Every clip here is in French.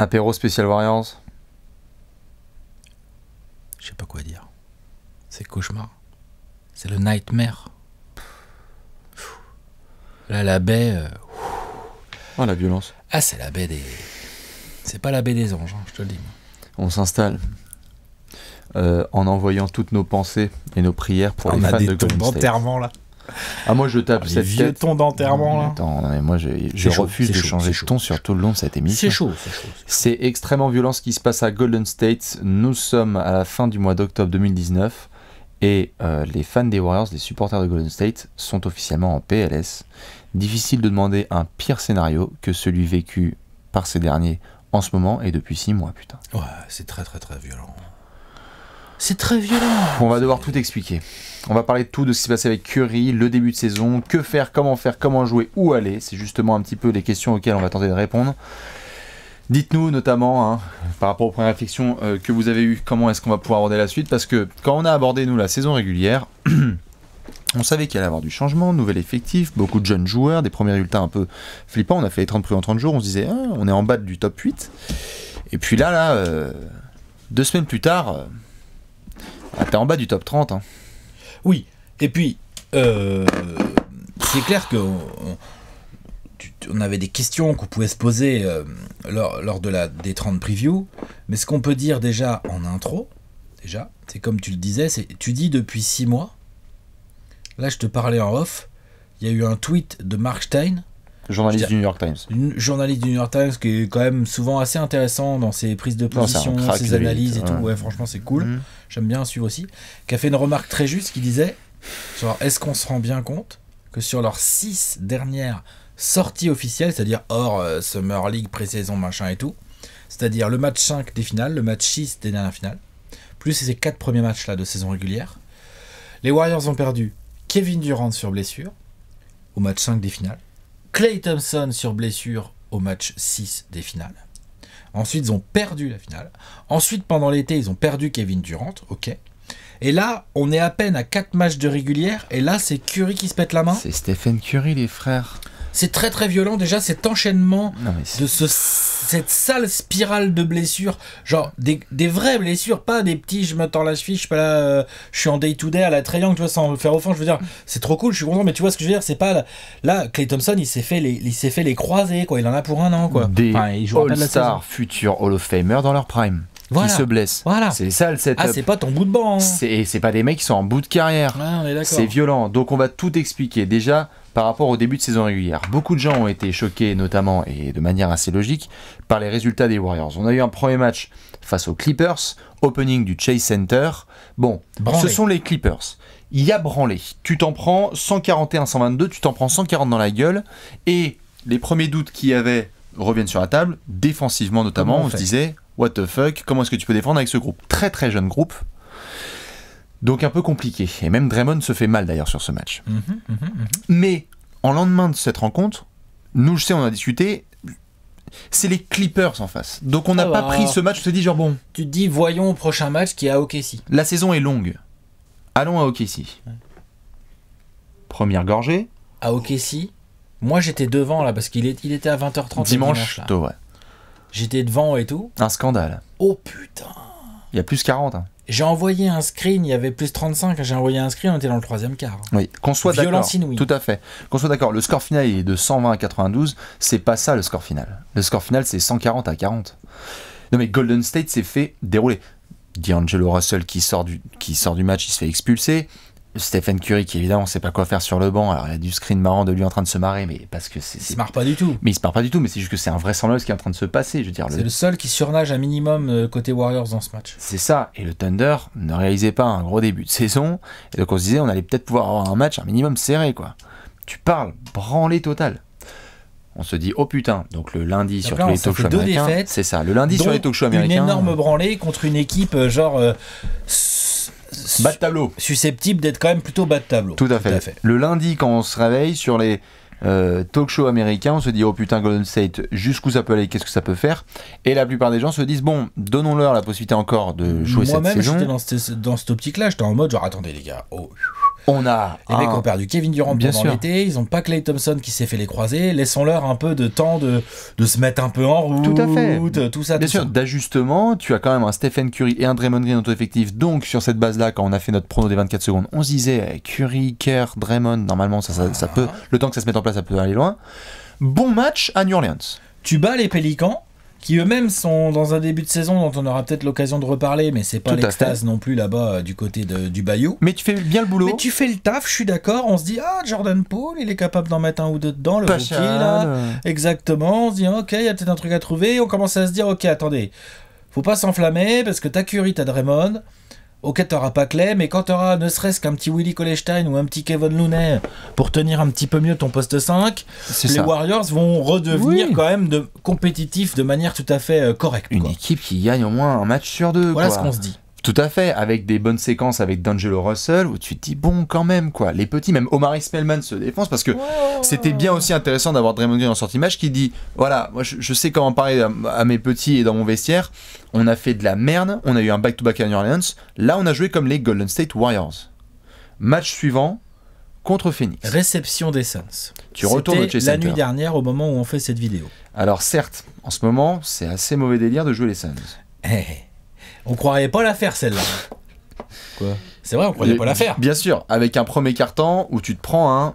Apéro spécial variance. Je sais pas quoi dire. C'est cauchemar. C'est le nightmare. Là, la baie. Oh, la violence. Ah, c'est la baie des. C'est pas la baie des anges, hein, je te le dis. On s'installe. Euh, en envoyant toutes nos pensées et nos prières pour les fans de Golden State. là. Ah, moi, je tape ah, cette vieux tête. ton d'enterrement, là. Attends, moi, je, refuse de changer de ton sur tout le long de cette émission. C'est chaud, c'est extrêmement violent ce qui se passe à Golden State. Nous sommes à la fin du mois d'octobre 2019 et euh, les fans des Warriors, les supporters de Golden State, sont officiellement en PLS. Difficile de demander un pire scénario que celui vécu par ces derniers en ce moment et depuis 6 mois, putain. Ouais, c'est très très très violent. C'est très violent. On va devoir tout expliquer. On va parler de tout, de ce qui s'est passé avec Curry, le début de saison, que faire, comment faire, comment jouer, où aller. C'est justement un petit peu les questions auxquelles on va tenter de répondre. Dites-nous notamment, hein, par rapport aux premières réflexions euh, que vous avez eues, comment est-ce qu'on va pouvoir aborder la suite, parce que quand on a abordé, nous, la saison régulière, on savait qu'il allait y avoir du changement, nouvel effectif, beaucoup de jeunes joueurs, des premiers résultats un peu flippants, on a fait les 30 premiers en 30 jours, on se disait, ah, on est en bas du top 8. Et puis là, là, euh, deux semaines plus tard, on euh, en bas du top 30. Oui, et puis, euh, c'est clair que... On, avait des questions qu'on pouvait se poser euh, lors, de la, des 30 previews, mais ce qu'on peut dire déjà en intro, déjà, c'est comme tu le disais, c'est tu dis depuis 6 mois, là je te parlais en off, il y a eu un tweet de Mark Stein Journaliste du New York Times. Une journaliste du New York Times qui est quand même souvent assez intéressant dans ses prises de position, ses analyses et tout. Ouais, franchement, c'est cool. Mm. J'aime bien suivre aussi. Qui a fait une remarque très juste qui disait est-ce qu'on se rend bien compte que sur leurs six dernières sorties officielles, c'est-à-dire hors euh, Summer League, pré-saison, machin et tout, c'est-à-dire le match 5 des finales, le match 6 des dernières finales, plus ces quatre premiers matchs-là de saison régulière, les Warriors ont perdu Kevin Durant sur blessure au match 5 des finales. Clay Thompson sur blessure au match 6 des finales. Ensuite, ils ont perdu la finale. Ensuite, pendant l'été, ils ont perdu Kevin Durant. Ok. Et là, on est à peine à 4 matchs de régulière. Et là, c'est Curry qui se pète la main. C'est Stephen Curry, les frères. C'est très très violent déjà cet enchaînement de ce, cette sale spirale de blessures, genre des, vraies blessures, pas des petits je m'attends à la cheville, je suis pas là, euh, je suis en day to day à la triangle, tu vois, sans faire offense, je veux dire, c'est trop cool, je suis content, mais tu vois ce que je veux dire, c'est pas là, Clay Thompson, il s'est fait les, il s'est fait les croisés quoi, il en a pour un an quoi. Des All Star, futur Hall of Famer dans leur prime qui se blessent. Voilà. C'est ça le setup. Ah, c'est pas ton bout de banc. Hein. C'est, pas des mecs qui sont en bout de carrière. Ah, c'est violent. Donc on va tout expliquer. Déjà, par rapport au début de saison régulière, beaucoup de gens ont été choqués, notamment et de manière assez logique, par les résultats des Warriors. On a eu un premier match face aux Clippers, opening du Chase Center. Bon, ce sont les Clippers. Il y a branlé. Tu t'en prends 141-122, tu t'en prends 140 dans la gueule. Et les premiers doutes qu'il y avait reviennent sur la table, défensivement notamment. on se disait, what the fuck, comment est-ce que tu peux défendre avec ce groupe Très très jeune groupe. Donc un peu compliqué. Et même Draymond se fait mal d'ailleurs sur ce match. Mhm, mhm, mhm. Mais en lendemain de cette rencontre, nous je sais on a discuté, c'est les Clippers en face. Donc on n'a ah pas bah. pris ce match, je te dis genre bon. Tu te dis voyons au prochain match qui est à OKC. La saison est longue. Allons à OKC. Première gorgée. À OKC. Moi j'étais devant là parce qu'il il était à 20h30. Dimanche, ouais. J'étais devant et tout. Un scandale. Oh putain Il y a plus 40. Hein. J'ai envoyé un screen, il y avait plus 35, j'ai envoyé un screen, on était dans le troisième quart. Oui, qu'on soit d'accord. Tout à fait. Qu'on soit d'accord, le score final est de 120 à 92, c'est pas ça le score final. Le score final c'est 140 à 40. Non mais Golden State s'est fait dérouler. D'Angelo Russell qui sort, du, qui sort du match, il se fait expulser. Stephen Curry qui évidemment ne sait pas quoi faire sur le banc, alors il y a du screen marrant de lui en train de se marrer, mais parce que c'est. Il se marre pas du tout. Mais il se marre pas du tout, mais c'est juste que c'est un vraisemblable ce qui est en train de se passer, je veux dire. C'est le... seul qui surnage un minimum euh, côté Warriors dans ce match. C'est ça, et le Thunder ne réalisait pas un gros début de saison, et donc on se disait on allait peut-être pouvoir avoir un match un minimum serré quoi. Tu parles, branlé total. On se dit oh putain, donc le lundi sur les talk shows américains. C'est ça, le lundi sur les talk américains. Une énorme euh, branlée contre une équipe euh, genre bas de tableau. susceptible d'être quand même plutôt bas de tableau. Tout à fait. Le lundi, quand on se réveille sur les euh, talk shows américains, on se dit oh putain Golden State, jusqu'où ça peut aller, qu'est-ce que ça peut faire Et la plupart des gens se disent bon, donnons-leur la possibilité encore de jouer cette même, saison. Moi-même, j'étais dans cette, cette optique-là, j'étais en mode genre attendez les gars, oh. On a. Les mecs ont perdu Kevin Durant bien pendant l'été, ils n'ont pas Clay Thompson qui s'est fait les croiser, laissons-leur un peu de temps de, se mettre un peu en route. Tout à fait. Tout ça. Bien sûr, d'ajustement, tu as quand même un Stephen Curry et un Draymond Green dans ton effectif. Donc, sur cette base-là, quand on a fait notre prono des 24 secondes, on se disait eh, Curry, Kerr, Draymond, normalement, ça, ah. peut, le temps que ça se mette en place, ça peut aller loin. Bon match à New Orleans. Tu bats les Pélicans qui eux-mêmes sont dans un début de saison dont on aura peut-être l'occasion de reparler, mais c'est pas l'extase non plus là-bas euh, du côté du Bayou. Mais tu fais bien le boulot. Mais tu fais le taf, je suis d'accord. On se dit ah Jordan Poole, il est capable d'en mettre un ou deux dedans, le là. Exactement. On se dit ok, il y a peut-être un truc à trouver. On commence à se dire ok, attendez, faut pas s'enflammer parce que t'as Curry, t'as Draymond. Ok, t'auras pas Clay, mais quand auras ne serait-ce qu'un petit Willy Colestein ou un petit Kevin Looney pour tenir un petit peu mieux ton poste 5, les Warriors vont redevenir quand même de, compétitifs de manière tout à fait euh, correcte. Une équipe qui gagne au moins un match sur deux. Voilà ce qu'on se dit. Tout à fait, avec des bonnes séquences avec D'Angelo Russell, où tu te dis, bon, quand même, quoi. Les petits, même Omar Spellman se défonce, parce que c'était bien aussi intéressant d'avoir Draymond Green en sortie match qui dit, voilà, moi je, sais comment parler à, mes petits et dans mon vestiaire, on a fait de la merde, on a eu un back-to-back à New Orleans, là on a joué comme les Golden State Warriors. Match suivant, contre Phoenix. Réception des Suns. Tu retournes la nuit dernière, au moment où on fait cette vidéo. Alors certes, en ce moment, c'est assez mauvais délire de jouer les Suns. Eh, eh, eh. On croyait pas la faire celle-là. Quoi C'est vrai, on croyait pas la faire. Bien sûr, avec un premier carton où tu te prends un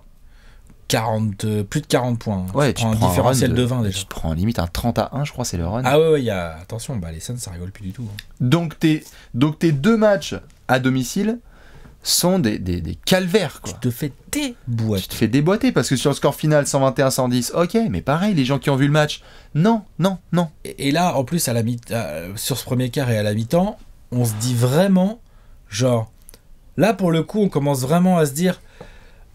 40, euh, plus de 40 points. Hein. Ouais, tu, prends, un différentiel de, 20 déjà. Tu te prends limite un 30 à 1, je crois, c'est le run. Ah ouais, ouais y attention, bah, les Suns, ça rigole plus du tout. Hein. Donc tes donc deux matchs à domicile, sont des, des, calvaires. Quoi. Tu te fais déboîter. Tu te fais déboîter parce que sur le score final 121-110, ok, mais pareil, les gens qui ont vu le match, non, non, non. Et, là, en plus, à la mi sur ce premier quart et à la mi-temps, on se dit vraiment, genre, là pour le coup, on commence vraiment à se dire,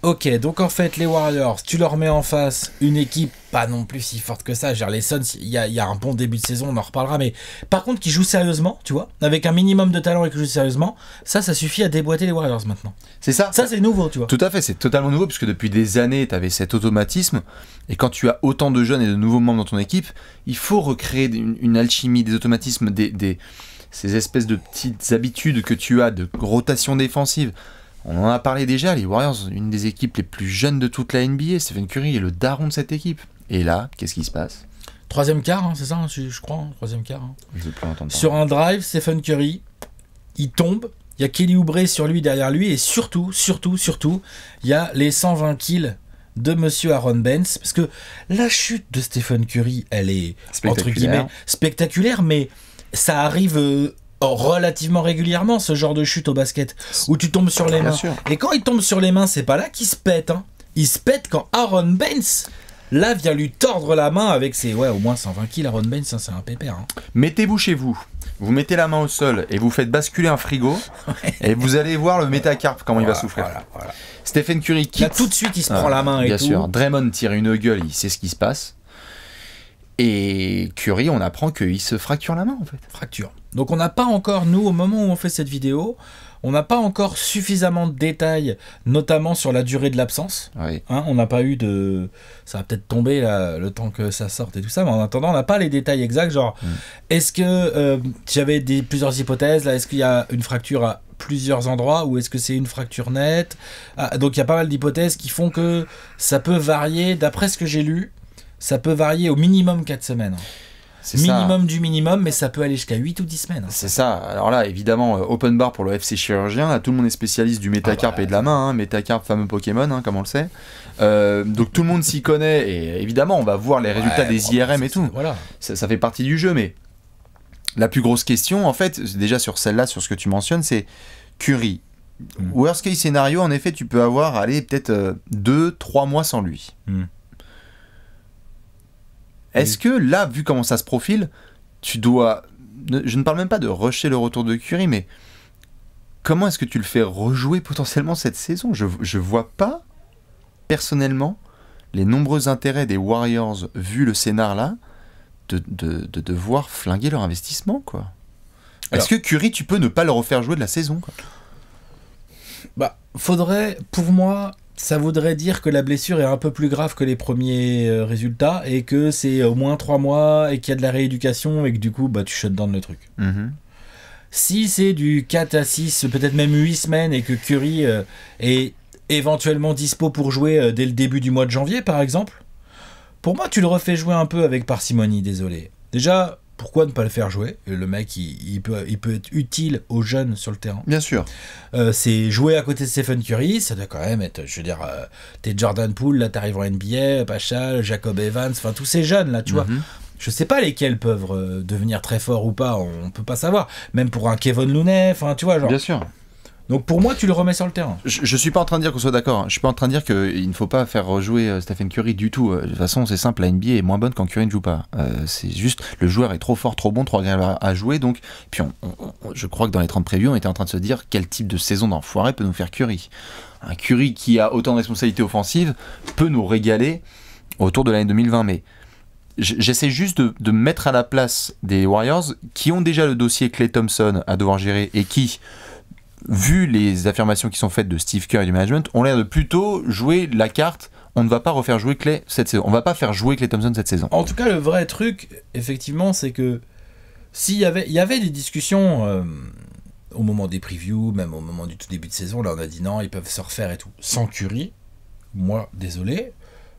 Ok, donc en fait, les Warriors, tu leur mets en face une équipe pas non plus si forte que ça. Genre, les Suns, il y a, un bon début de saison, on en reparlera. Mais par contre, qui joue sérieusement, tu vois, avec un minimum de talent et qui joue sérieusement, ça, ça suffit à déboîter les Warriors maintenant. C'est ça Ça, c'est nouveau, tu vois. Tout à fait, c'est totalement nouveau, puisque depuis des années, tu avais cet automatisme. Et quand tu as autant de jeunes et de nouveaux membres dans ton équipe, il faut recréer une, alchimie, des automatismes, des, ces espèces de petites habitudes que tu as de rotation défensive. On en a parlé déjà, les Warriors, une des équipes les plus jeunes de toute la NBA. Stephen Curry est le daron de cette équipe. Et là, qu'est-ce qui se passe Troisième quart, hein, c'est ça, hein, je, crois. Hein, troisième quart. sur un drive, Stephen Curry, il tombe. Il y a Kelly Oubre sur lui, derrière lui. Et surtout, surtout, surtout, il y a les 120 kills de Monsieur Aaron Benz. Parce que la chute de Stephen Curry, elle est, entre guillemets, spectaculaire, mais ça arrive... Euh, Oh, relativement régulièrement ce genre de chute au basket où tu tombes sur les mains. Et quand il tombe sur les mains, c'est pas là qu'il se pète. Hein. Il se pète quand Aaron Baines là vient lui tordre la main avec ses ouais au moins 120 kilos Aaron Baines hein, c'est un pépère hein. mettez-vous chez vous vous mettez la main au sol et vous faites basculer un frigo et vous allez voir le métacarpe comment il va souffrir voilà, Stephen Curry qui tout de suite il se ah, prend la main et bien Draymond tire une gueule il sait ce qui se passe et Curie, on apprend qu'il se fracture la main en fait. Fracture. Donc on n'a pas encore, nous, au moment où on fait cette vidéo, on n'a pas encore suffisamment de détails, notamment sur la durée de l'absence. Hein, on n'a pas eu de... Ça va peut-être tomber le temps que ça sorte et tout ça, mais en attendant, on n'a pas les détails exacts. Genre, mm. est-ce que... Euh, j'avais plusieurs hypothèses, là, est-ce qu'il y a une fracture à plusieurs endroits ou est-ce que c'est une fracture nette ah, Donc il y a pas mal d'hypothèses qui font que ça peut varier d'après ce que j'ai lu. Ça peut varier au minimum 4 semaines. Minimum du minimum, mais ça peut aller jusqu'à 8 ou 10 semaines. C'est ça. Alors là, évidemment, euh, open bar pour le FC chirurgien. Là, tout le monde est spécialiste du métacarp ah bah, et de la main. Hein. fameux Pokémon, hein, comme on le sait. Euh, donc tout le monde s'y connaît. Et évidemment, on va voir les résultats des IRM et tout. Voilà. Ça, fait partie du jeu. Mais la plus grosse question, en fait, déjà sur celle-là, sur ce que tu mentionnes, c'est Curie. Hmm. Worst case scénario, en effet, tu peux avoir, allez, peut-être 2-3 euh, mois sans lui. Hmm. Est-ce que là, vu comment ça se profile, tu dois. Je ne parle même pas de rusher le retour de curie mais comment est-ce que tu le fais rejouer potentiellement cette saison je, ne vois pas, personnellement, les nombreux intérêts des Warriors, vu le scénar là, de, de, devoir flinguer leur investissement, quoi. Est-ce que curie tu peux ne pas le refaire jouer de la saison quoi Bah, faudrait, pour moi, ça voudrait dire que la blessure est un peu plus grave que les premiers euh, résultats et que c'est au moins 3 mois et qu'il y a de la rééducation et que du coup, bah, tu shut down le truc. Mhm. Si c'est du 4 à 6, peut-être même 8 semaines et que Curry euh, est éventuellement dispo pour jouer euh, dès le début du mois de janvier, par exemple, pour moi, tu le refais jouer un peu avec parcimonie, désolé. Déjà, pourquoi ne pas le faire jouer Le mec, il, peut, être utile aux jeunes sur le terrain. Bien sûr. Euh, c'est jouer à côté de Stephen Curry, ça doit quand même être, je veux dire, euh, t'es Jordan Poole, là t'arrives en NBA, Pachal, Jacob Evans, enfin tous ces jeunes là, tu vois. Mhm. Je sais pas lesquels peuvent euh, devenir très forts ou pas, on peut pas savoir. Même pour un Kevin Looney, enfin tu vois, genre. Bien sûr. Donc pour moi, tu le remets sur le terrain. Je, ne suis pas en train de dire qu'on soit d'accord. Hein. Je suis pas en train de dire qu'il euh, ne faut pas faire rejouer euh, Stephen Curry du tout. Euh, de toute façon, c'est simple, la NBA est moins bonne quand Curry ne joue pas. c'est juste, le joueur est trop fort, trop bon, trop agréable à, jouer. Donc, puis je crois que dans les 30 prévus, on était en train de se dire quel type de saison d'enfoiré peut nous faire Curry. Un Curry qui a autant de responsabilités offensives peut nous régaler autour de l'année 2020. Mais j'essaie juste de, de, mettre à la place des Warriors qui ont déjà le dossier Clay Thompson à devoir gérer et qui vu les affirmations qui sont faites de Steve Kerr et du management, a l'air de plutôt jouer la carte on ne va pas refaire jouer Clay cette saison. On va pas faire jouer Clay Thompson cette saison. En tout cas, le vrai truc, effectivement, c'est que s'il y avait, y avait des discussions euh, au moment des previews, même au moment du tout début de saison, là on a dit non, ils peuvent se refaire et tout. Sans Curry, moi, désolé,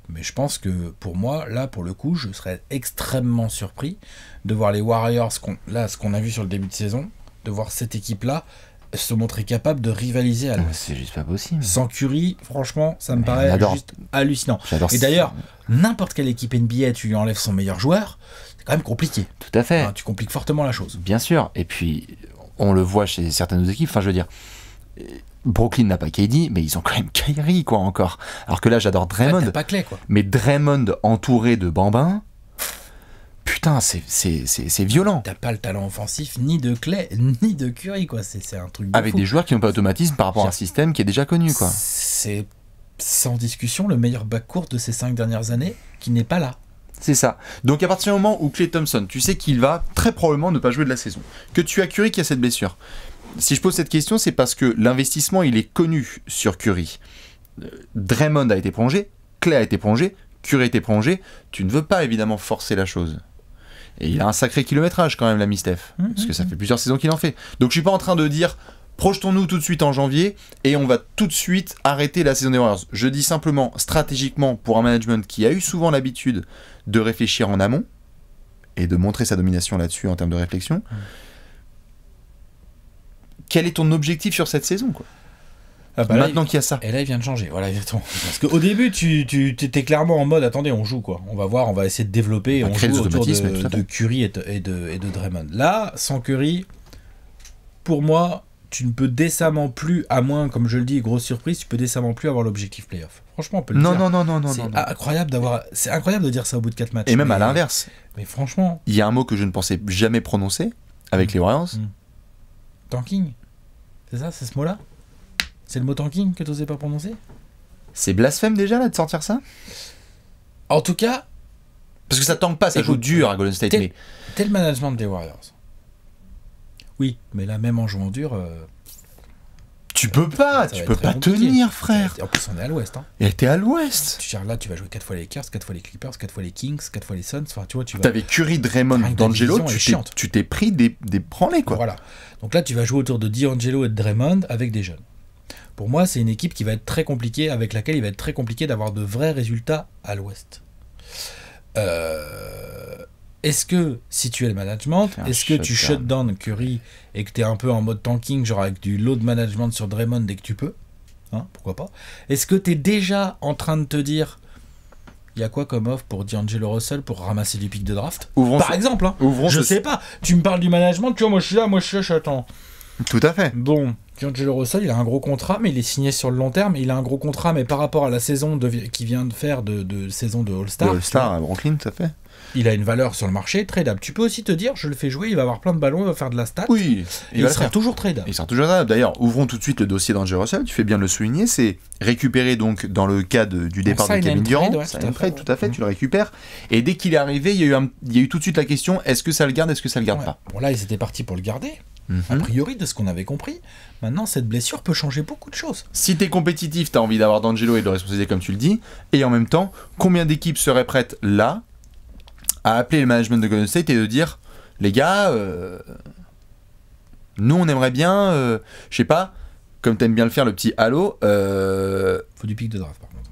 mais je pense que pour moi, là, pour le coup, je serais extrêmement surpris de voir les Warriors, là, ce qu'on a vu sur le début de saison, de voir cette équipe-là se montrer capable de rivaliser à ah, C'est juste pas possible. Sans Curry, franchement, ça me paraît juste hallucinant. Et d'ailleurs, n'importe quelle équipe NBA, tu lui enlèves son meilleur joueur, c'est quand même compliqué. Tout à fait. tu compliques fortement la chose. Bien sûr. Et puis, on le voit chez certaines équipes. Enfin, je veux dire, Brooklyn n'a pas KD, mais ils ont quand même Kyrie, quoi, encore. Alors que là, j'adore Draymond. pas clé, quoi. Mais Draymond entouré de bambins, putain, c'est violent. T'as pas le talent offensif ni de Clay, ni de Curry, quoi. C'est un truc. Avec des joueurs qui n'ont pas d'automatisme par rapport à un système qui est déjà connu, quoi. C'est sans discussion le meilleur backcourt de ces cinq dernières années qui n'est pas là. C'est ça. Donc à partir du moment où Clay Thompson, tu sais qu'il va très probablement ne pas jouer de la saison, que tu as Curry qui a cette blessure. Si je pose cette question, c'est parce que l'investissement, il est connu sur Curry. Euh, Draymond a été plongé, Clay a été prongé, Curry a été prolongé. Tu ne veux pas évidemment forcer la chose. Et il a un sacré kilométrage quand même, la Mistef. Mmh, parce que mmh, ça mmh. fait plusieurs saisons qu'il en fait. Donc je suis pas en train de dire projetons-nous tout de suite en janvier et on va tout de suite arrêter la saison des Warriors. Je dis simplement, stratégiquement, pour un management qui a eu souvent l'habitude de réfléchir en amont et de montrer sa domination là-dessus en termes de réflexion, quel est ton objectif sur cette saison quoi ah bah Maintenant qu'il y a ça. Et là, il vient de changer. Voilà, exactement. Parce qu'au début, tu, tu étais clairement en mode attendez, on joue quoi. On va voir, on va essayer de développer. On, joue autour de, Curie Curry et de, et, de, Draymond. Là, sans Curry, pour moi, tu ne peux décemment plus, à moins, comme je le dis, grosse surprise, tu peux décemment plus avoir l'objectif playoff. Franchement, on peut le non, dire. Non, non, non, non, c'est non, Incroyable d'avoir, c'est incroyable de dire ça au bout de 4 matchs. Et même à l'inverse. Mais franchement. Il y a un mot que je ne pensais jamais prononcer avec les mm. Warriors. Mm. Tanking. C'est ça, c'est ce mot-là c'est le mot tanking que tu n'osais pas prononcer C'est blasphème déjà là de sortir ça En tout cas. Parce que ça tank pas, ça joue dur à Golden State. Tel, mais... management des Warriors. Oui, mais là même en jouant dur. Euh, tu peux pas, tu peux pas tenir, frère. En plus, on est à l'ouest. Hein. Et t'es à l'ouest. Tu là, tu vas jouer 4 fois les Lakers, 4 fois les Clippers, 4 fois les Kings, 4 fois les Suns. tu vois, tu vas. T'avais Curry, Draymond, D'Angelo, tu t'es pris des, des prends-les, quoi. Voilà. Donc là, tu vas jouer autour de D'Angelo et de Draymond avec des jeunes. Pour moi, c'est une équipe qui va être très compliquée, avec laquelle il va être très compliqué d'avoir de vrais résultats à l'ouest. Euh, est-ce que si tu es le management, est-ce que tu shut down Curry et que tu es un peu en mode tanking, genre avec du load management sur Draymond dès que tu peux hein, Pourquoi pas Est-ce que tu es déjà en train de te dire il y a quoi comme offre pour D'Angelo Russell pour ramasser du pic de draft Par exemple, hein, je sais pas. Tu me parles du management, tu vois, moi je suis là, moi je suis là, je tout à fait. Bon, Giangelo Russell, il a un gros contrat, mais il est signé sur le long terme. Il a un gros contrat, mais par rapport à la saison qu'il vient de faire de, saison de All-Star. All-Star à Brooklyn, tout fait. Il a une valeur sur le marché, tradable. Tu peux aussi te dire, je le fais jouer, il va avoir plein de ballons, il va faire de la stat. Oui, il, il sera toujours tradable. Il sera toujours tradable. D'ailleurs, ouvrons tout de suite le dossier d'Angelo Russell. Tu fais bien de le souligner. C'est récupéré donc dans le cas du départ de Kevin Durant. tout, à fait, tout tu mm. le récupères. Et dès qu'il est arrivé, il y, a eu tout de suite la question est-ce que ça le garde, est-ce que ça le garde pas Bon, là, ils étaient partis pour le garder a mhm. priori, de ce qu'on avait compris. Maintenant, cette blessure peut changer beaucoup de choses. Si t'es compétitif, t'as envie d'avoir D'Angelo et de le responsabiliser, comme tu le dis. Et en même temps, combien d'équipes seraient prêtes là à appeler le management de Golden State et de dire les gars, euh, nous on aimerait bien, euh, je sais pas, comme t'aimes bien le faire, le petit halo. Euh, Faut du pic de draft par contre.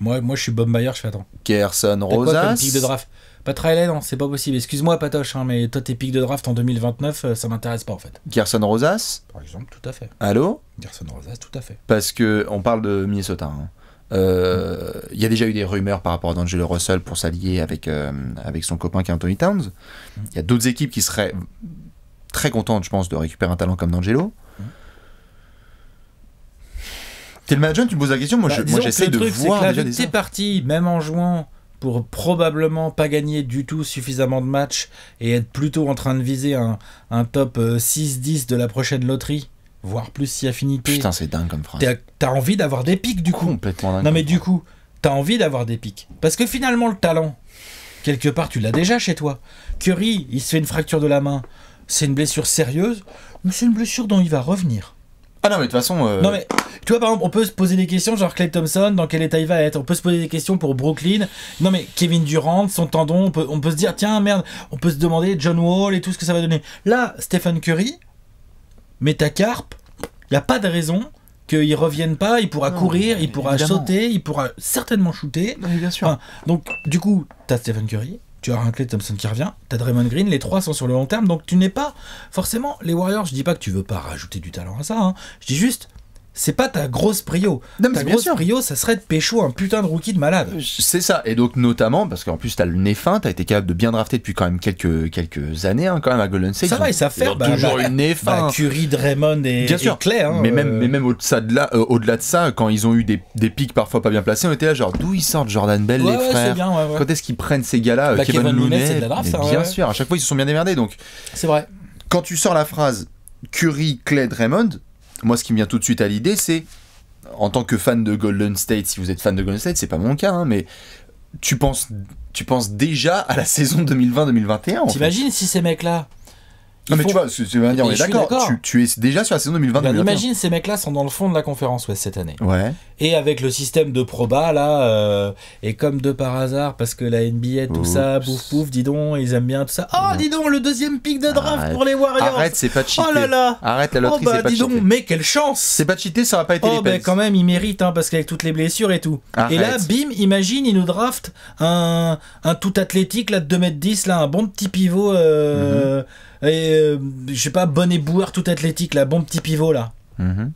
Moi, moi je suis Bob Mayer, je fais attends. Kerson Rosas. de draft pas non, hein, c'est pas possible. Excuse-moi, Patoche, hein, mais toi, tes de draft en 2029, euh, ça m'intéresse pas en fait. Gerson Rosas Par exemple, tout à fait. Allô Gerson Rosas, tout à fait. Parce que on parle de Minnesota. Hein. Euh, il y a déjà eu des rumeurs par rapport à D'Angelo Russell pour s'allier avec, euh, avec son copain qui est Anthony Towns. Mm. Il y a d'autres équipes qui seraient très contentes, je pense, de récupérer un talent comme D'Angelo. Mm. T'es le manager, tu me poses la question, moi bah, j'essaie de voir C'est parti, même en jouant pour probablement pas gagner du tout suffisamment de matchs et être plutôt en train de viser un, top 6-10 euh, de la prochaine loterie, voire plus si affinité. Putain, c'est dingue comme phrase. T'as envie d'avoir des pics du coup. Complètement Non, mais du coup, t'as envie d'avoir des pics. Parce que finalement, le talent, quelque part, tu l'as déjà chez toi. Curry, il se fait une fracture de la main. C'est une blessure sérieuse, mais c'est une blessure dont il va revenir. Ah non, mais de toute façon. Euh, non, mais tu vois, par exemple, on peut se poser des questions, genre Clay Thompson, dans quel état il va être On peut se poser des questions pour Brooklyn. Non, mais Kevin Durant, son tendon, on peut, se dire, tiens, merde, on peut se demander John Wall et tout ce que ça va donner. Là, Stephen Curry, Metacarp, il a pas de raison qu'il revienne pas, il pourra courir, il pourra sauter, il pourra certainement shooter. bien sûr. donc, du coup, t'as Stephen Curry, tu as Rankley Thompson qui revient, tu as Draymond Green, les trois sont sur le long terme, donc tu n'es pas forcément les Warriors. Je dis pas que tu veux pas rajouter du talent à ça, hein. je dis juste, c'est pas ta grosse prio. Non, ta grosse prio, ça serait de pécho un putain de rookie de malade. Euh, c'est ça. Et donc, notamment, parce qu'en plus, t'as le nez fin, t'as été capable de bien drafter depuis quand même quelques, quelques années, hein, quand même, à Golden State. Ça va, et ça faire. Bah, toujours bah, une nez fin. Bah, Curry, Draymond et, bien Clay. Hein, mais, même, euh. mais même au-delà de, euh, au de ça, quand ils ont eu des, pics parfois pas bien placés, on était là, genre, d'où ils sortent Jordan Bell, les frères Quand est-ce qu'ils prennent ces gars-là Kevin, Bien sûr, à chaque fois, ils se sont bien démerdés. Donc, c'est vrai. Quand tu sors la phrase Curry, Clay, Draymond, moi, ce qui me vient tout de suite à l'idée, c'est, en tant que fan de Golden State, si vous êtes fan de Golden State, c'est pas mon cas, hein, mais tu penses, tu penses déjà à la saison 2020-2021. T'imagines si ces mecs-là, non, mais tu vois, dire, on est d'accord. Tu, tu, es déjà sur la saison bah, 2022. imagine ces mecs-là sont dans le fond de la conférence Ouest cette année. Ouais. Et avec le système de proba là, euh, et comme de par hasard, parce que la NBA, tout ça, bouf pouf, dis donc, ils aiment bien tout ça. Oh, dis donc, le deuxième pic de draft pour les Warriors. Arrête, c'est pas cheaté. Oh là là. Arrête la oh, loterie, oh, bah, c'est dis donc, mais quelle chance. C'est pas cheaté, ça va pas été oh, bah quand même, ils méritent, hein, parce qu'avec toutes les blessures et tout. Et là, bim, imagine, ils nous draftent un, un tout athlétique là de 2m10 là, un bon petit pivot. Euh, mhm et euh, je sais pas, bon éboueur tout athlétique, là, bon petit pivot là. Mhm.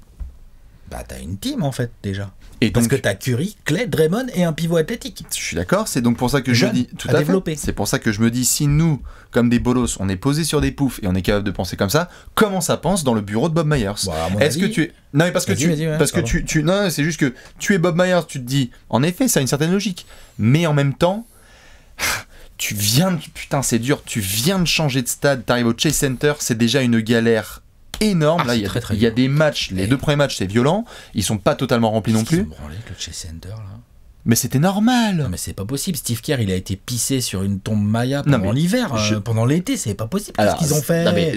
Bah t'as une team en fait déjà. Parce que t'as Curry, Clay, Draymond et un pivot athlétique. Je suis d'accord, c'est donc pour ça que je me dis C'est pour ça que je me dis si nous, comme des bolos, on est posés sur des poufs et on est capable de penser comme ça, comment ça pense dans le bureau de Bob Myers bah, Est-ce que tu es Non, mais parce que tu parce que tu, tu... non, c'est juste que tu es Bob Myers, tu te dis en effet, ça a une certaine logique, mais en même temps tu viens de... Putain, c'est dur, tu viens de changer de stade, t'arrives au Chase Center, c'est déjà une galère énorme. Ah, là, il y a, des matchs, les deux premiers matchs, c'est violent, ils sont pas totalement remplis non plus. Mais c'était normal. Non, mais c'est pas possible. Steve Kerr, il a été pissé sur une tombe Maya pendant l'hiver, euh, pendant l'été. C'est pas possible. Qu'est-ce qu'ils ont fait mais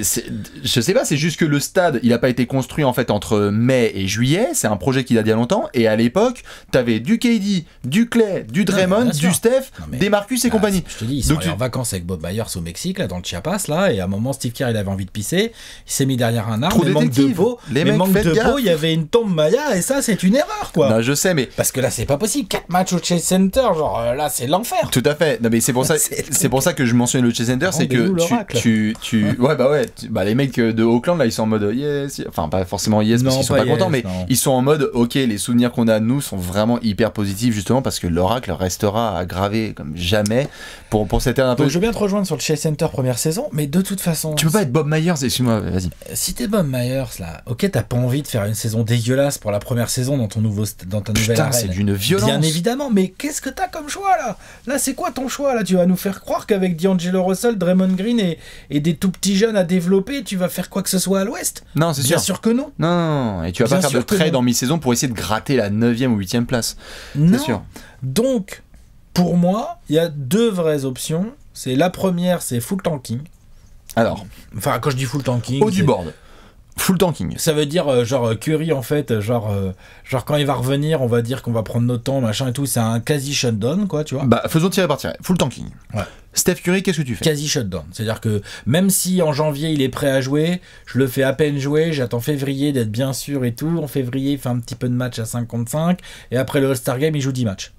Je sais pas. C'est juste que le stade, il a pas été construit en fait entre mai et juillet. C'est un projet qu'il a d'il y a longtemps. Et à l'époque, t'avais du KD, du Clay, du Draymond, du Steph, des Marcus et ah, compagnie. Je te dis, ils sont en vacances avec Bob Myers au Mexique, là, dans le Chiapas, là. Et à un moment, Steve Kerr, il avait envie de pisser. Il s'est mis derrière un arbre. Trop manque de peau. Les mecs manque de Il y avait une tombe Maya. Et ça, c'est une erreur, quoi. Bah, je sais, mais parce que là, c'est pas possible match au Chase Center, genre euh, là c'est l'enfer. Tout à fait. Non mais c'est pour ça, c'est pour ça que je mentionne le Chase Center, c'est que tu, tu, ouais bah ouais, bah les mecs euh, de Oakland là ils sont en mode yes, enfin pas forcément yes parce qu'ils sont pas, contents, mais ils sont en mode ok les souvenirs qu'on a nous sont vraiment hyper positifs justement parce que l'oracle restera à graver comme jamais pour pour cette ère un peu. Donc, je veux bien te rejoindre sur le Chase Center première saison, mais de toute façon. Tu peux pas être Bob Myers, excuse-moi, vas-y. Euh, si t'es Bob Myers là, ok t'as pas envie de faire une saison dégueulasse pour la première saison dans ton nouveau dans ta nouvelle. Putain c'est d'une violence évidemment, mais qu'est-ce que t'as comme choix là Là, c'est quoi ton choix là Tu vas nous faire croire qu'avec D'Angelo Russell, Draymond Green et, des tout petits jeunes à développer, tu vas faire quoi que ce soit à l'ouest Non, c'est sûr. Bien sûr que non. Non, et tu vas pas faire de trade en mi-saison pour essayer de gratter la 9e ou 8e place. Non. Sûr. Donc, pour moi, il y a deux vraies options. C'est la première, c'est full tanking. Alors, enfin, quand je dis full tanking, au du board. Full tanking. Ça veut dire, euh, genre, euh, Curry, en fait, euh, genre, genre, quand il va revenir, on va dire qu'on va prendre notre temps, machin et tout. C'est un quasi shutdown, quoi, tu vois. Bah, faisons tirer par tirer. Full tanking. Ouais. Steph Curry, qu'est-ce que tu fais Quasi shutdown. C'est-à-dire que même si en janvier il est prêt à jouer, je le fais à peine jouer, j'attends février d'être bien sûr et tout. En février, il fait un petit peu de match à 55. Et après le All-Star Game, il joue 10 matchs.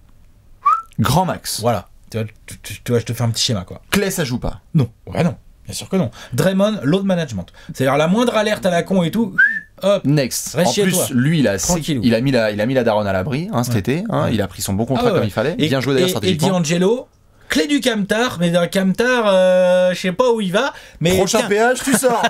Grand max. Voilà. Tu vois, tu vois, je te fais un petit schéma, quoi. Clay, ça joue pas Non. Ouais, non. Bien sûr que non. Draymond, load management. C'est-à-dire la moindre alerte à la con et tout. Hop, Next. en plus, lui, il a, il a mis la, il a mis la daronne à l'abri hein, cet été. Hein. Il a pris son bon contrat ah comme il fallait. Et, bien joué d'ailleurs stratégiquement. Et Angelo clé du camtar, mais d'un camtar, euh, je sais pas où il va. Mais Prochain péage, tu sors.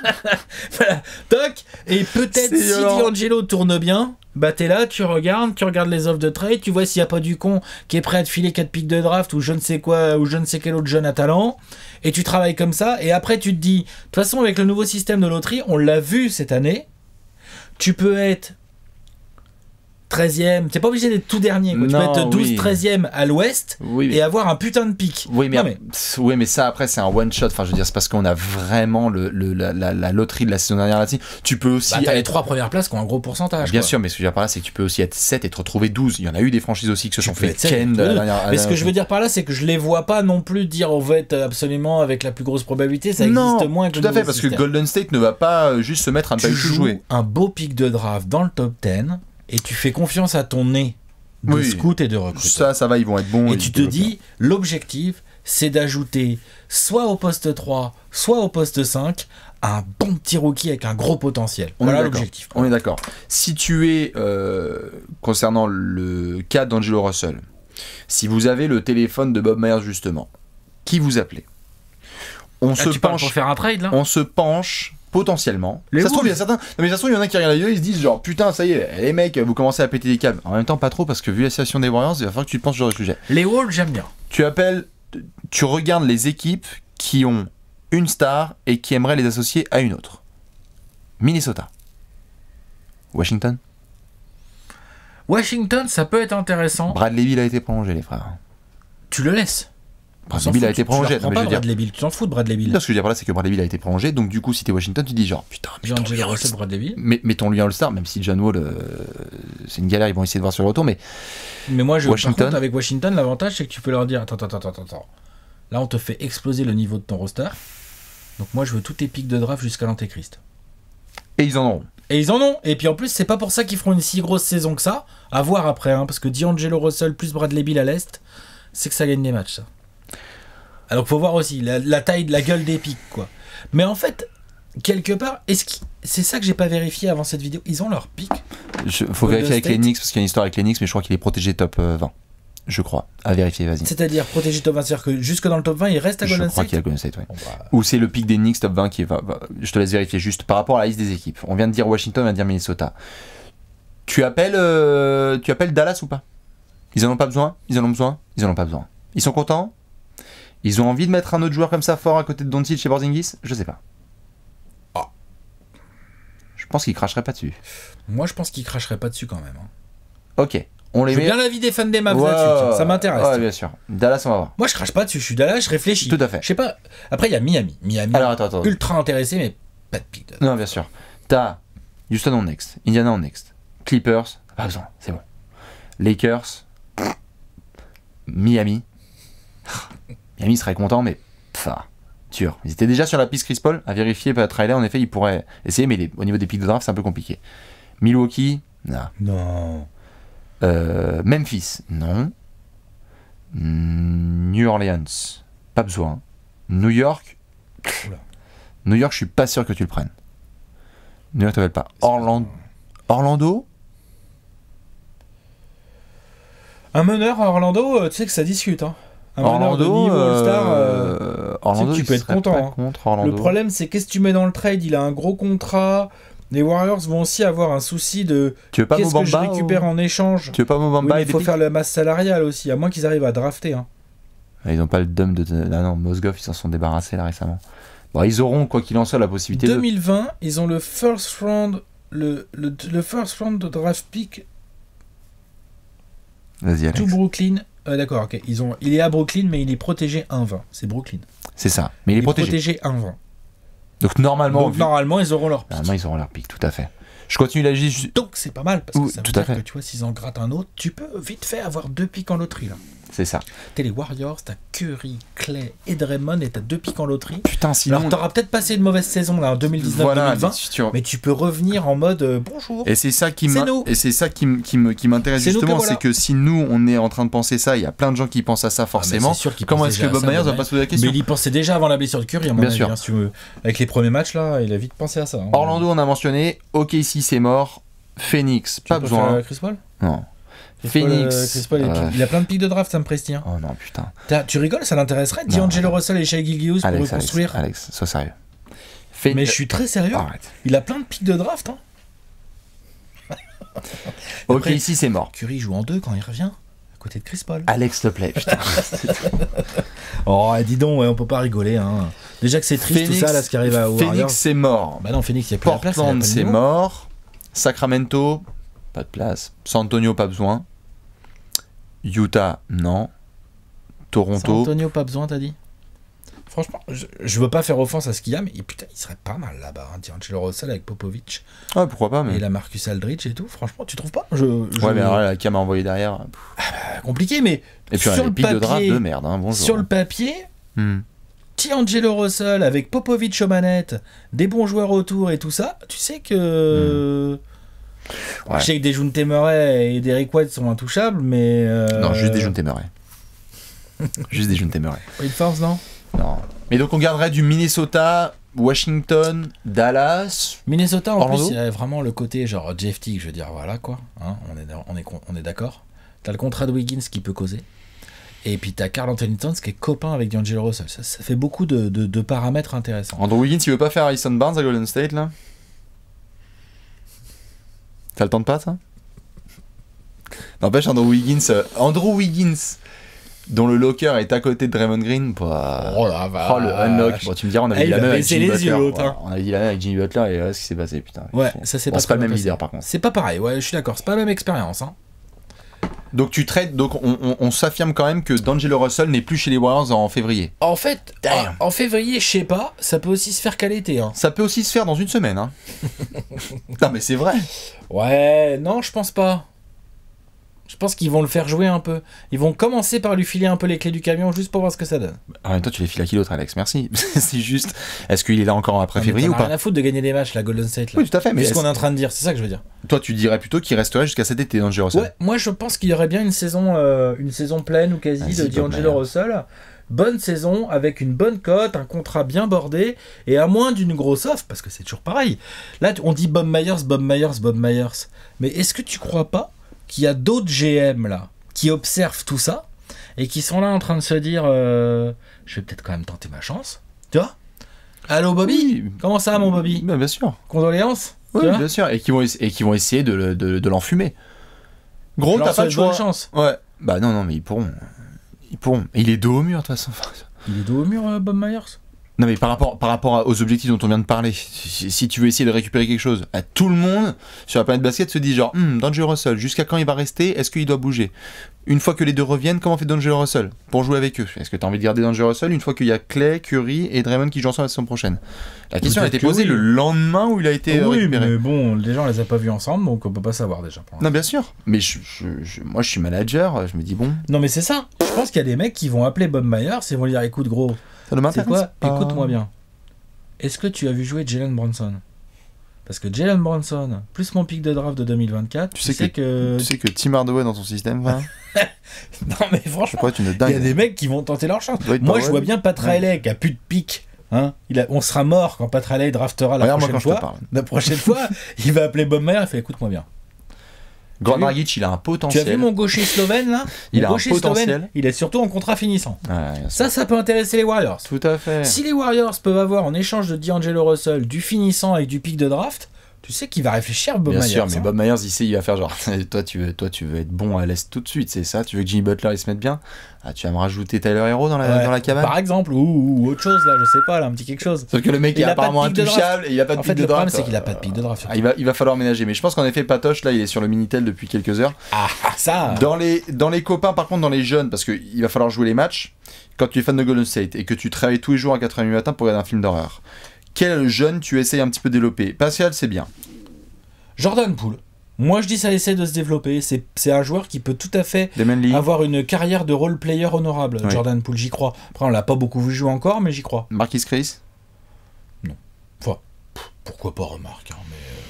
voilà, toc. Et peut-être si Angelo tourne bien, bah t'es là, tu regardes, tu regardes les offres de trade, tu vois s'il n'y a pas du con qui est prêt à te filer 4 pics de draft ou je ne sais quoi, ou je ne sais quel autre jeune à talent, et tu travailles comme ça, et après tu te dis, de toute façon avec le nouveau système de loterie, on l'a vu cette année, tu peux être 13e, t'es pas obligé d'être tout dernier. Quoi. tu peux être 12, 13e à l'ouest et avoir un putain de pic. Oui, mais, mais... ça, après, c'est un one shot. Enfin, je veux dire, c'est parce qu'on a vraiment le, la, loterie de la saison dernière là-dessus. Tu peux aussi. Bah, t'as les trois premières places qui ont un gros pourcentage. Bien sûr, mais ce que je veux dire par là, c'est que tu peux aussi être 7 et te retrouver 12. Il y en a eu des franchises aussi qui se sont fait Ken de la dernière... Mais ce euh, que je veux dire par là, c'est que je les vois pas non plus dire on va être absolument avec la plus grosse probabilité. Ça existe moins que Tout à fait, parce que Golden State ne va pas euh, juste se mettre un tu jouer. Un beau pic de draft dans le top 10 et tu fais confiance à ton nez de scout et de recruteur. Ça, ça va, ils vont être bons. Et, tu te dis, l'objectif, c'est d'ajouter soit au poste 3, soit au poste 5, un bon petit rookie avec un gros potentiel. On voilà l'objectif. On est d'accord. Si tu es, euh, concernant le cas d'Angelo Russell, si vous avez le téléphone de Bob Myers justement, qui vous appelez on ah, se penche pour faire un trade là On se penche potentiellement. ça se trouve, il y mais ça il y en a qui regardent la vidéo, ils se disent genre, putain, ça y est, les mecs, vous commencez à péter des câbles. En même temps, pas trop, parce que vu la situation des Warriors, il va falloir que tu penses sur le Les Wolves, j'aime bien. Tu appelles, tu regardes les équipes qui ont une star et qui aimeraient les associer à une autre. Minnesota. Washington. Washington, ça peut être intéressant. Brad Levy, a été prolongé, les frères. Tu le laisses Bradley a été prolongé. Tu, tu t'en fous de Bradley Bill. Non, ce que je veux dire, là, c'est que Bradley Bill a été prolongé, donc du coup, si t'es Washington, tu dis genre, putain, mettons-lui un All-Star, mettons lui All-Star, même si John Wall, euh, c'est une galère, ils vont essayer de voir sur le retour, mais. Mais moi, je, Washington... avec Washington, l'avantage, c'est que tu peux leur dire, attends, attends, attends, attends, là, on te fait exploser le niveau de ton roster, donc moi, je veux tous tes pics de draft jusqu'à l'antéchrist. Et ils en ont. Et ils en ont. Et puis en plus, c'est pas pour ça qu'ils feront une si grosse saison que ça. À voir après, hein, parce que D'Angelo Russell plus Bradley Bill à l'Est, c'est que ça gagne des matchs, ça. Alors faut voir aussi la, taille de la gueule des pics, quoi. Mais en fait, quelque part, c'est ça que j'ai pas vérifié avant cette vidéo Ils ont leur pic Il faut vérifier avec les Knicks parce qu'il y a une histoire avec les Knicks mais je crois qu'il est protégé top 20. Euh, je crois. À vérifier, vas-y. C'est-à-dire protégé top 20, c'est-à-dire que jusque dans le top 20, il reste à Golden State Je crois qu'il y a Golden State, bah. Ou c'est le pic des Knicks top 20 qui est. Je te laisse vérifier juste par rapport à la liste des équipes. On vient de dire Washington, on vient de dire Minnesota. Tu appelles, euh, tu appelles Dallas ou pas Ils en ont pas besoin Ils en ont besoin Ils en ont pas besoin. Ils sont contents ils ont envie de mettre un autre joueur comme ça fort à côté de Doncic chez Borzingis Je sais pas. Ah. Je pense qu'ils cracheraient pas dessus. Moi, je pense qu'ils cracheraient pas dessus quand même. Hein. Ok. On les je J'ai bien l'avis des fans des Mavs là-dessus, ça m'intéresse. Ouais, bien sûr. Dallas, on va voir. Moi, je crache pas dessus, je suis Dallas, je réfléchis. Tout à fait. Je sais pas. Après, il y a Miami. Miami, Alors, attends, ultra intéressé, mais pas de pique. Non, bien sûr. T'as Houston en next, Indiana en next, Clippers, ah, pas besoin, c'est bon. Lakers, Miami. Ah, serait content, mais pfff, dur. Ah, ils étaient déjà sur la piste Chris Paul, à vérifier par trailer, en effet, il pourrait essayer, mais au niveau des pics de draft, c'est un peu compliqué. Milwaukee, non. Euh, Memphis, non. Hmm, New Orleans, pas besoin. New York, New York, je suis pas sûr que tu le prennes. New York, t'appelles pas. Orlando, Orlando Un meneur à Orlando, euh, tu sais que ça discute. Hein. Euh, euh, Orlando, tu peux être content. Hein. Le problème, c'est qu'est-ce que tu mets dans le trade Il a un gros contrat. Les Warriors vont aussi avoir un souci de qu'est-ce que je récupère en échange. veux pas Il faut faire la masse salariale aussi, à moins qu'ils arrivent à drafter. Hein. Ah, ils n'ont pas le dumb de. Ah non, Mosgov, ils s'en sont débarrassés là récemment. Bon, ils auront, quoi qu'il en soit, la possibilité 2020, ils ont le first round, le, le, first round de draft pick. Vas-y, allez. Tout Brooklyn euh, d'accord, ok. Ils ont, il est à Brooklyn, mais il est protégé 1-20. C'est Brooklyn. C'est ça. Mais il, est, protégé. protégé 1-20. Donc normalement. normalement, ils auront leur pic. Normalement, ils auront leur pic, tout à fait. Je continue la juste. Donc c'est pas mal, parce que ça veut dire que tu vois, s'ils en grattent un autre, tu peux vite fait avoir deux pics en loterie, là. C'est ça. T'es les Warriors, t'as Curry, Clay et Draymond et t'as deux piques en loterie. Putain, sinon. Alors t'auras peut-être passé une mauvaise saison là en 2019-2020, mais, tu... peux revenir en mode euh, bonjour. Et c'est ça qui et c'est ça qui m'intéresse justement, c'est que si nous on est en train de penser ça, il y a plein de gens qui pensent à ça ah, forcément. Comment est-ce que Bob Myers va pas se poser la question Mais il pensait déjà avant la blessure de Curry, bien sûr. Hein, avec les premiers matchs là, il a vite pensé à ça. Hein. Orlando, on a mentionné. Ok, si c'est mort. Phoenix, pas besoin. Chris Paul Non. Euh, Phoenix. Il a plein de pics de draft, Sam me Hein. Oh non, putain. Tu rigoles, ça l'intéresserait D'Angelo Russell et Shai Gilgius pour construire Alex, sois sérieux. Mais je suis très sérieux. Arrête. Il a plein de pics de draft. Hein. ok, ici c'est mort. Curry joue en deux quand il revient à côté de Chris Paul. Alex te plaît, putain. oh, eh, dis donc, on peut pas rigoler. Hein. Déjà que c'est triste Phoenix, tout ça, là, ce qui arrive à Phoenix, c'est mort. Bah non, Phoenix, il a plus de place. c'est mort. Sacramento, pas de place. San Antonio, pas besoin. Utah, non. Toronto. Antonio, pas besoin, t'as dit Franchement, je, veux pas faire offense à ce qu'il y a, mais putain, il serait pas mal là-bas. Hein, D'Angelo Russell avec Popovic. Ouais, ah, pourquoi pas, mais. Et la Marcus Aldridge et tout, franchement, tu trouves pas je, Ouais, mais là, la envoyé derrière. Ah, bah, compliqué, mais. Et puis, sur le papier, de merde, hein, bonjour. Sur le papier, hmm. Russell avec Popovic aux manettes, des bons joueurs autour et tout ça, tu sais que. Hmm. Je sais que Desjun Temeray et Derek White sont intouchables, mais. Euh, non, juste Desjun Temeray. juste Desjun Temeray. Wade Force, non Non. Mais donc on garderait du Minnesota, Washington, Dallas. Minnesota, en plus, il y a vraiment le côté genre JFT, je veux dire, voilà quoi. Hein, on est, on est, on est d'accord. T'as le contrat de Wiggins qui peut causer. Et puis t'as Carl Anthony Towns qui est copain avec D'Angelo Russell. Ça, fait beaucoup de, de paramètres intéressants. Andrew Wiggins, il veut pas faire Harrison Barnes à Golden State là ça le tente pas, ça N'empêche, Andrew Wiggins, euh, Andrew Wiggins, dont le locker est à côté de Draymond Green, bah, oh là, vache. Oh, le unlock. tu me diras, on avait dit la même avec Jimmy Butler. Hein. on avait dit la avec Jimmy Butler et voilà ce qui s'est passé, putain. Ouais, ça c'est bon, pas, pas le même leader par contre. C'est pas pareil, ouais, je suis d'accord, c'est pas la même expérience. Hein. Donc tu traites, donc on, s'affirme quand même que D'Angelo Russell n'est plus chez les Warriors en février. En fait, en, février, je sais pas, ça peut aussi se faire qu'à l'été. Hein. Ça peut aussi se faire dans une semaine. Hein. non mais c'est vrai. Ouais, non, je pense pas. Je pense qu'ils vont le faire jouer un peu. Ils vont commencer par lui filer un peu les clés du camion juste pour voir ce que ça donne. ah même tu les files à qui d'autre, Alex Merci. c'est juste. Est-ce qu'il est là encore après ah, février ou pas rien à foutre de gagner des matchs, la Golden State. Oui, tout à fait. Mais c'est ce qu'on est en train de dire. C'est ça que je veux dire. Toi, tu dirais plutôt qu'il resterait jusqu'à cet été, D'Angelo Russell. moi, je pense qu'il y aurait bien une saison, euh, une saison pleine ou quasi de D'Angelo Russell. Bonne saison avec une bonne cote, un contrat bien bordé et à moins d'une grosse offre, parce que c'est toujours pareil. Là, on dit Bob Myers, Bob Myers, Bob Myers. Mais est-ce que tu crois pas qu'il y a d'autres GM là qui observent tout ça et qui sont là en train de se dire euh, je vais peut-être quand même tenter ma chance. Tu vois Allô Bobby Comment ça mon Bobby ben, Bien sûr. Condoléances Oui, bien sûr. Et qui vont, vont essayer de, l'enfumer. Gros, t'as pas de chance. Ouais. Bah non, non, mais ils pourront. Ils pourront. il est dos au mur, de toute façon. Il est dos au mur, euh, Bob Myers non mais par rapport, par rapport aux objectifs dont on vient de parler, si, tu veux essayer de récupérer quelque chose, à tout le monde sur la planète basket se dit genre Dangerous hmm, Danger Russell, jusqu'à quand il va rester Est-ce qu'il doit bouger Une fois que les deux reviennent, comment fait Danger Russell pour jouer avec eux Est-ce que tu as envie de garder Danger Russell une fois qu'il y a Clay, Curry et Draymond qui jouent ensemble la saison prochaine La question a été posée le lendemain où il a été euh, oui, mais bon, les gens on les a pas vus ensemble, donc on peut pas savoir déjà. non bien sûr, mais moi je suis manager, je me dis bon. Non mais c'est ça. Je pense qu'il y a des mecs qui vont appeler Bob Myers et vont lui dire écoute gros. Écoute-moi bien. Est-ce que tu as vu jouer Jalen Bronson Parce que Jalen Bronson, plus mon pic de draft de 2024, tu, sais, que, Tu que Tim Hardaway dans son système, Non mais franchement, il y a des mecs qui vont tenter leur chance. Moi, je vois bien Pat qui a plus de pic. Hein on sera mort quand Pat draftera la prochaine fois. La prochaine fois, il va appeler Bob Meyer et fait écoute-moi bien. Gordon il a un potentiel. Tu as vu mon gaucher slovène là Il a un potentiel. il est surtout en contrat finissant. ça, ça peut intéresser les Warriors. Tout à fait. Si les Warriors peuvent avoir en échange de D'Angelo Russell du finissant et du pic de draft, tu sais qu'il va réfléchir, Bob Myers. Bien sûr, mais hein. Bob Myers, il il va faire genre, toi tu, veux, toi, tu veux être bon à l'Est tout de suite, c'est ça Tu veux que Jimmy Butler, il se mette bien Ah, tu vas me rajouter Tyler Hero dans la, dans la cabane Par exemple, ou, autre chose, là, je sais pas, là, un petit quelque chose. Sauf que le mec est apparemment intouchable, et il a pas de de Le problème, c'est qu'il a pas de pic de draft. Ah, il, va, falloir ménager, mais je pense qu'en effet, Patoche, là, il est sur le Minitel depuis quelques heures. Ah, ah ça hein. Dans les, dans les copains, par contre, dans les jeunes, parce qu'il va falloir jouer les matchs, quand tu es fan de Golden State et que tu travailles tous les jours à 4h du matin pour regarder un film d'horreur quel jeune tu essayes un petit peu de développer. Pascal, c'est bien. Jordan Poole. Moi, je dis ça essaie de se développer. C'est un joueur qui peut tout à fait avoir une carrière de role-player honorable. Jordan Poole, j'y crois. Après, on l'a pas beaucoup vu jouer encore, mais j'y crois. Marquis Chris Non. pourquoi pas, remarque. Hein, mais... Euh,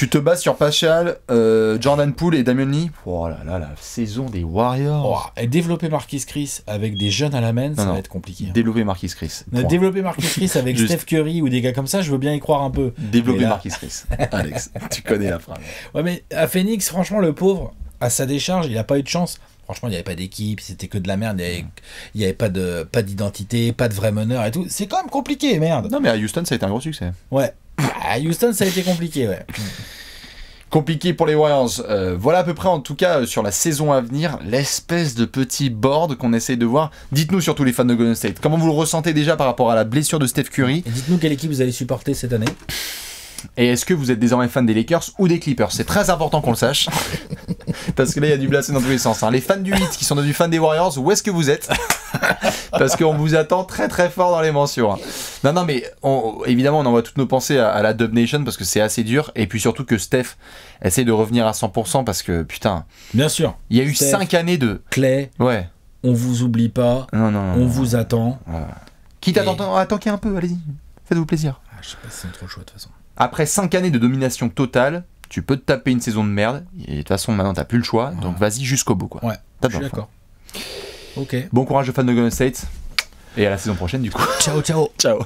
tu te bases sur Pachal, euh, Jordan Poole et Damien Lee. Oh là là, la saison des Warriors. Oh, et développer Marquis Chris avec des jeunes à la main, ça va être compliqué. Hein. Développer Marquis Chris. développer Marquis Chris avec Steph Curry ou des gars comme ça, je veux bien y croire un peu. Développer Marquis Chris. Alex, tu connais la phrase. Ouais, mais à Phoenix, franchement, le pauvre, à sa décharge, il n'a pas eu de chance. Franchement, il n'y avait pas d'équipe, c'était que de la merde, il n'y avait, avait pas, de, pas d'identité, pas de vrai meneur et tout. C'est quand même compliqué, merde. Non, mais à Houston, ça a été un gros succès. Ouais, ah, Houston, ça a été compliqué, ouais. Compliqué pour les Warriors. Euh, voilà à peu près en tout cas euh, sur la saison à venir, l'espèce de petit board qu'on essaye de voir. Dites-nous surtout les fans de Golden State, comment vous le ressentez déjà par rapport à la blessure de Steph Curry Dites-nous quelle équipe vous allez supporter cette année. Et est-ce que vous êtes désormais fan des Lakers ou des Clippers C'est très important qu'on le sache. Parce que là, il y a du blasé dans tous les sens. Hein. Les fans du Heat qui sont devenus fans des Warriors, où est-ce que vous êtes Parce qu'on vous attend très très fort dans les mentions. Hein. Non, non, mais on, évidemment, on envoie toutes nos pensées à, la Dub Nation parce que c'est assez dur. Et puis surtout que Steph essaie de revenir à 100% parce que putain. Bien sûr. Il y a eu 5 années de. clé, Ouais. On vous oublie pas. Non, non. on vous attend. Quitte à tanker un peu, allez-y. Faites-vous plaisir. Ah, je sais pas si c'est trop chaud de toute façon. Après 5 années de domination totale, tu peux te taper une saison de merde. Et de toute façon, maintenant, t'as plus le choix. Donc vas-y jusqu'au bout. Quoi. Ouais, je suis d'accord. Bon courage aux fans de Golden State. Et à la saison prochaine, du coup. Ciao, ciao. ciao.